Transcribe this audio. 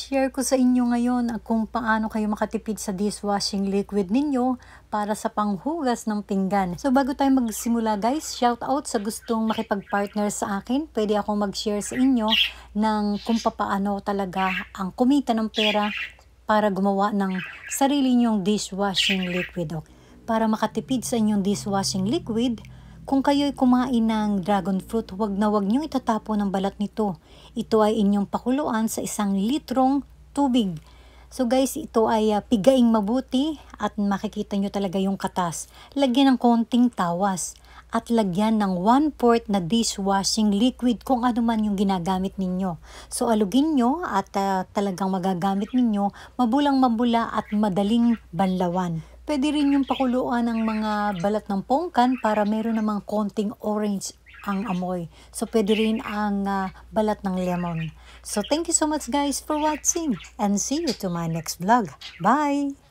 I-share ko sa inyo ngayon kung paano kayo makatipid sa dishwashing liquid ninyo para sa panghugas ng pinggan. So bago tayo magsimula guys, shout out sa gustong makipag-partner sa akin. Pwede ako mag-share sa inyo ng kung paano talaga ang kumita ng pera para gumawa ng sarili nyong dishwashing liquid. Para makatipid sa inyong dishwashing liquid, kung kayo'y kumain ng dragon fruit, huwag na huwag niyong itatapon ang balat nito. Ito ay inyong pakuluan sa isang litrong tubig. So guys, ito ay uh, pigaing mabuti at makikita nyo talaga yung katas. Lagyan ng konting tawas at lagyan ng 1-4 na dishwashing liquid kung ano man yung ginagamit ninyo. So alugin nyo at uh, talagang magagamit ninyo mabulang mabula at madaling banlawan. Pwede rin yung pakuluan ng mga balat ng pongkan para meron namang konting orange ang amoy. So, pwede rin ang uh, balat ng lemon. So, thank you so much guys for watching and see you to my next vlog. Bye!